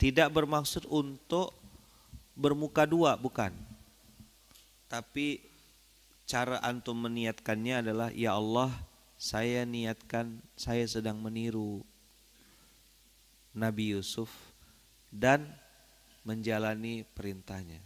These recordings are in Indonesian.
Tidak bermaksud untuk bermuka dua, bukan. Tapi cara antum meniatkannya adalah ya Allah, saya niatkan saya sedang meniru Nabi Yusuf dan menjalani perintahnya.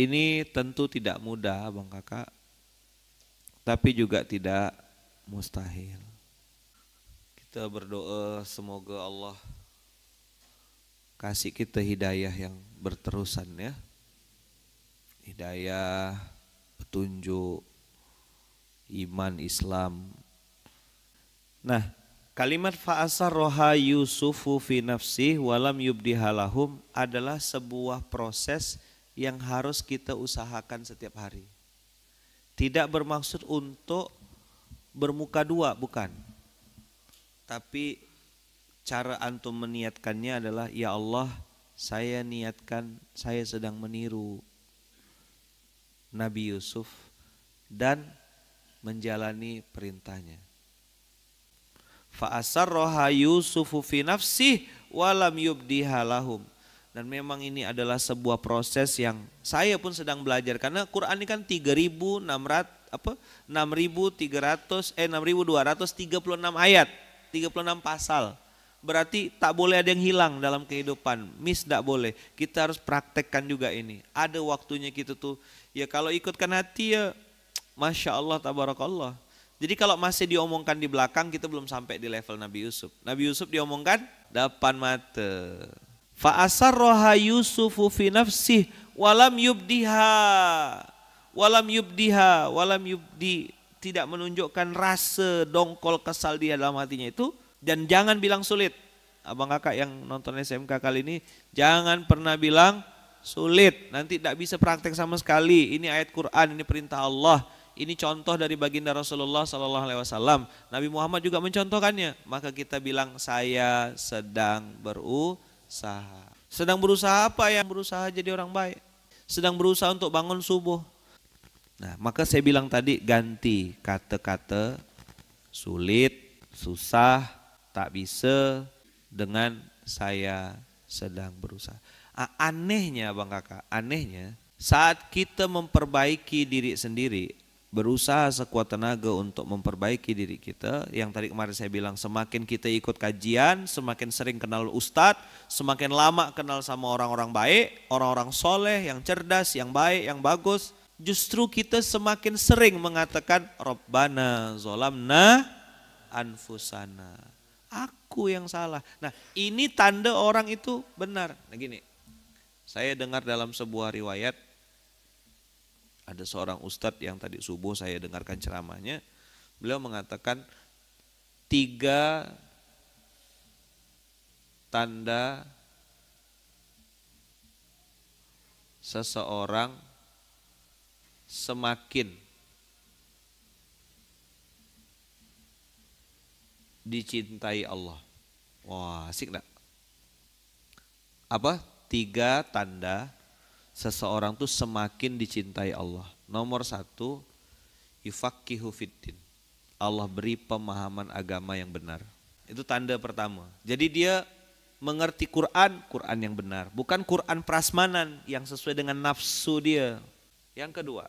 Ini tentu tidak mudah, Bang Kakak, tapi juga tidak mustahil. Kita berdoa semoga Allah kasih kita hidayah yang berterusan ya. Hidayah, petunjuk, iman, Islam. Nah, kalimat fa'asar roha yusufu fi nafsi walam halahum adalah sebuah proses yang harus kita usahakan setiap hari. Tidak bermaksud untuk bermuka dua, bukan. Tapi cara antum meniatkannya adalah ya Allah, saya niatkan saya sedang meniru Nabi Yusuf dan menjalani perintahnya. Fa'asarroha Yusufu fi nafsih walam yubdiha lahum dan memang ini adalah sebuah proses yang saya pun sedang belajar karena Quran ini kan 3600 apa 6300 eh 6236 ayat, 36 pasal. Berarti tak boleh ada yang hilang dalam kehidupan. Miss tak boleh. Kita harus praktekkan juga ini. Ada waktunya kita tuh. Ya kalau ikutkan hati ya Masya Allah tabarakallah. Jadi kalau masih diomongkan di belakang kita belum sampai di level Nabi Yusuf. Nabi Yusuf diomongkan depan mata. Fa'asarroha Yusufu fi nafsih walam yubdiha. Walam yubdiha, walam yubdi. Tidak menunjukkan rasa dongkol kesal dia dalam hatinya itu. Dan jangan bilang sulit. Abang kakak yang nonton SMK kali ini, jangan pernah bilang sulit. Nanti tidak bisa praktek sama sekali. Ini ayat Quran, ini perintah Allah. Ini contoh dari baginda Rasulullah Sallallahu Alaihi Wasallam. Nabi Muhammad juga mencontohkannya. Maka kita bilang saya sedang berusaha berusaha. Sedang berusaha apa yang berusaha jadi orang baik? Sedang berusaha untuk bangun subuh. Nah, maka saya bilang tadi ganti kata-kata sulit, susah, tak bisa dengan saya sedang berusaha. Anehnya Bang Kakak, anehnya saat kita memperbaiki diri sendiri, berusaha sekuat tenaga untuk memperbaiki diri kita. Yang tadi kemarin saya bilang, semakin kita ikut kajian, semakin sering kenal ustadz, semakin lama kenal sama orang-orang baik, orang-orang soleh, yang cerdas, yang baik, yang bagus. Justru kita semakin sering mengatakan, Rabbana zolamna anfusana. Aku yang salah. Nah ini tanda orang itu benar. Nah gini, saya dengar dalam sebuah riwayat, ada seorang ustadz yang tadi subuh saya dengarkan ceramahnya, beliau mengatakan tiga tanda seseorang semakin dicintai Allah. Wah, asik enggak? Apa? Tiga tanda seseorang tuh semakin dicintai Allah. Nomor satu, yufakihu fitin. Allah beri pemahaman agama yang benar. Itu tanda pertama. Jadi dia mengerti Quran, Quran yang benar. Bukan Quran prasmanan yang sesuai dengan nafsu dia. Yang kedua,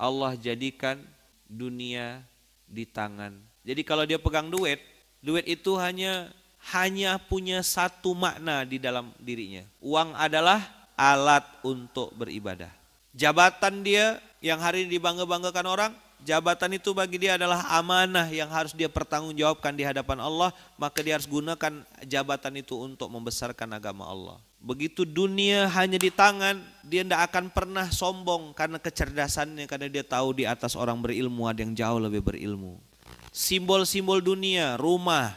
Allah jadikan dunia di tangan. Jadi kalau dia pegang duit, duit itu hanya hanya punya satu makna di dalam dirinya. Uang adalah alat untuk beribadah. Jabatan dia yang hari ini dibangga-banggakan orang, jabatan itu bagi dia adalah amanah yang harus dia pertanggungjawabkan di hadapan Allah, maka dia harus gunakan jabatan itu untuk membesarkan agama Allah. Begitu dunia hanya di tangan, dia tidak akan pernah sombong karena kecerdasannya, karena dia tahu di atas orang berilmu ada yang jauh lebih berilmu. Simbol-simbol dunia, rumah,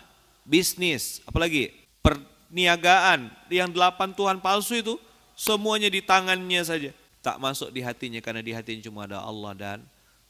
bisnis, apalagi perniagaan, yang delapan Tuhan palsu itu, semuanya di tangannya saja. Tak masuk di hatinya karena di hatinya cuma ada Allah dan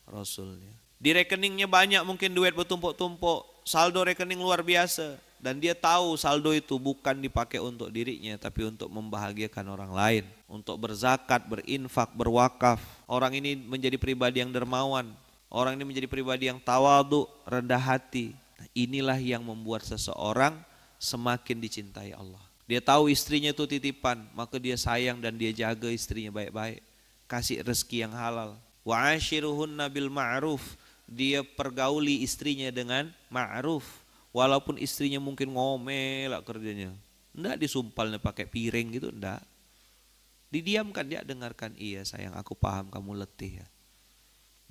Rasulnya. Di rekeningnya banyak mungkin duit bertumpuk-tumpuk, saldo rekening luar biasa. Dan dia tahu saldo itu bukan dipakai untuk dirinya, tapi untuk membahagiakan orang lain. Untuk berzakat, berinfak, berwakaf. Orang ini menjadi pribadi yang dermawan. Orang ini menjadi pribadi yang tawadu, rendah hati. Nah, inilah yang membuat seseorang semakin dicintai Allah. Dia tahu istrinya itu titipan, maka dia sayang dan dia jaga istrinya baik-baik. Kasih rezeki yang halal. Wa ashiruhunna bil ma'ruf. Dia pergauli istrinya dengan ma'ruf. Walaupun istrinya mungkin ngomel kerjanya. Tidak disumpalnya pakai piring gitu, tidak. Didiamkan dia dengarkan, iya sayang aku paham kamu letih ya.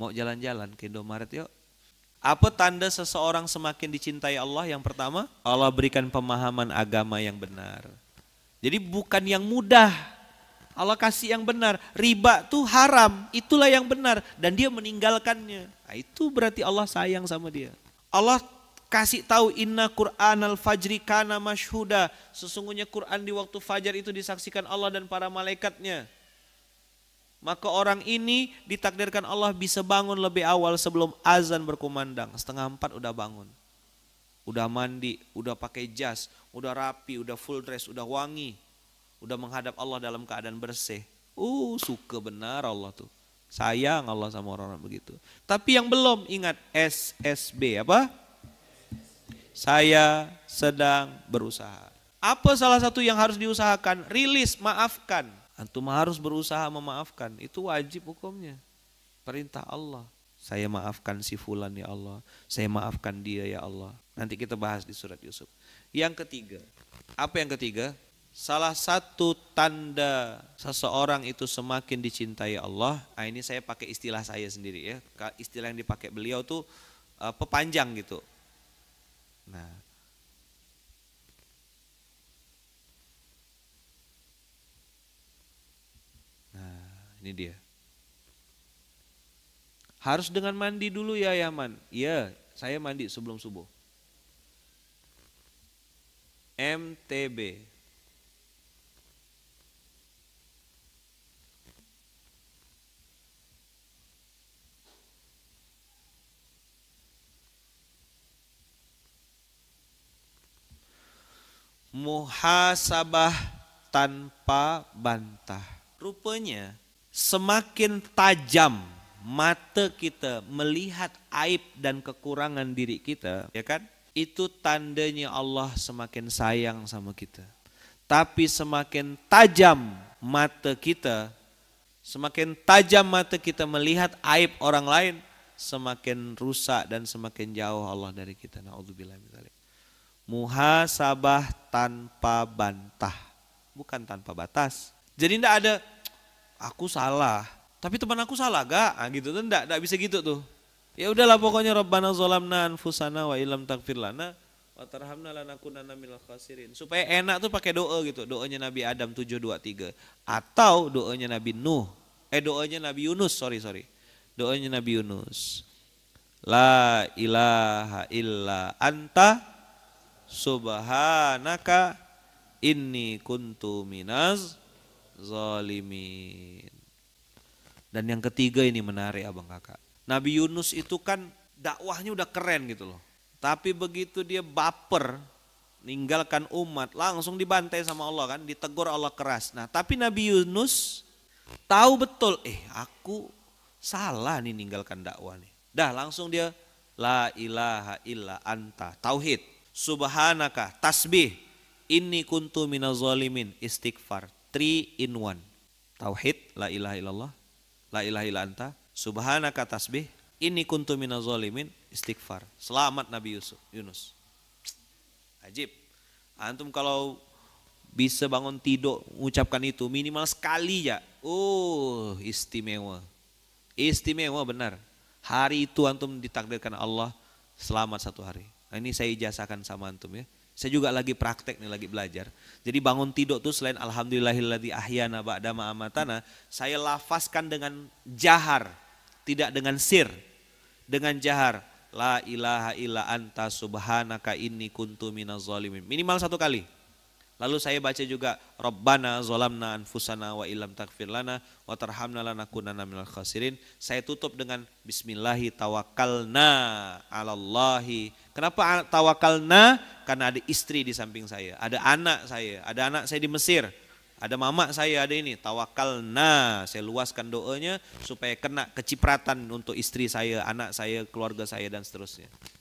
Mau jalan-jalan ke Indomaret yuk, apa tanda seseorang semakin dicintai Allah? Yang pertama, Allah berikan pemahaman agama yang benar. Jadi bukan yang mudah. Allah kasih yang benar. Riba tuh haram, itulah yang benar dan dia meninggalkannya. Nah, itu berarti Allah sayang sama dia. Allah kasih tahu inna Quran al fajri kana mashhuda. Sesungguhnya Quran di waktu fajar itu disaksikan Allah dan para malaikatnya maka orang ini ditakdirkan Allah bisa bangun lebih awal sebelum azan berkumandang. Setengah empat udah bangun. Udah mandi, udah pakai jas, udah rapi, udah full dress, udah wangi. Udah menghadap Allah dalam keadaan bersih. Uh, suka benar Allah tuh. Sayang Allah sama orang-orang begitu. Tapi yang belum ingat SSB apa? Saya sedang berusaha. Apa salah satu yang harus diusahakan? Rilis, maafkan Antum harus berusaha memaafkan. Itu wajib hukumnya. Perintah Allah. Saya maafkan si fulan ya Allah. Saya maafkan dia ya Allah. Nanti kita bahas di surat Yusuf. Yang ketiga. Apa yang ketiga? Salah satu tanda seseorang itu semakin dicintai Allah, nah ini saya pakai istilah saya sendiri ya, istilah yang dipakai beliau tuh uh, pepanjang gitu. Nah, Ini dia. Harus dengan mandi dulu ya Yaman. Iya, saya mandi sebelum subuh. MTB. Muhasabah tanpa bantah. Rupanya semakin tajam mata kita melihat aib dan kekurangan diri kita, ya kan? Itu tandanya Allah semakin sayang sama kita. Tapi semakin tajam mata kita, semakin tajam mata kita melihat aib orang lain, semakin rusak dan semakin jauh Allah dari kita. Nauzubillah Muhasabah tanpa bantah, bukan tanpa batas. Jadi tidak ada aku salah, tapi teman aku salah gak? Nah, gitu tuh enggak, enggak bisa gitu tuh. Ya udahlah pokoknya Rabbana zolamna anfusana wa ilam takfir lana wa tarhamna lanakunanna minal khasirin. Supaya enak tuh pakai doa gitu, doanya Nabi Adam 723 atau doanya Nabi Nuh. Eh doanya Nabi Yunus, sorry sorry. Doanya Nabi Yunus. La ilaha illa anta subhanaka inni kuntu minaz zalimin. Dan yang ketiga ini menarik abang kakak. Nabi Yunus itu kan dakwahnya udah keren gitu loh. Tapi begitu dia baper, ninggalkan umat, langsung dibantai sama Allah kan, ditegur Allah keras. Nah tapi Nabi Yunus tahu betul, eh aku salah nih ninggalkan dakwah nih. Dah langsung dia, la ilaha illa anta, tauhid, subhanaka, tasbih, ini kuntu minazolimin, istighfar, three in one. Tauhid, la ilaha illallah, la ilaha illa anta, subhanaka tasbih, ini kuntu zolimin, istighfar. Selamat Nabi Yusuf, Yunus. Ajib. Antum kalau bisa bangun tidur mengucapkan itu minimal sekali ya. Oh, istimewa. Istimewa benar. Hari itu antum ditakdirkan Allah selamat satu hari. Nah, ini saya ijazahkan sama antum ya. Saya juga lagi praktek nih, lagi belajar. Jadi bangun tidur tuh selain alhamdulillahilladzi ahyana ba'da ma'amatana, saya lafazkan dengan jahar, tidak dengan sir. Dengan jahar, la ilaha illa anta subhanaka inni kuntu minaz Minimal satu kali. Lalu saya baca juga Robbana zolamna anfusana wa ilam takfir lana wa tarhamna kunana minal khasirin. Saya tutup dengan Bismillahi tawakalna alallahi Kenapa tawakalna? Karena ada istri di samping saya, ada anak saya, ada anak saya di Mesir, ada mama saya, ada ini. Tawakalna, saya luaskan doanya supaya kena kecipratan untuk istri saya, anak saya, keluarga saya dan seterusnya.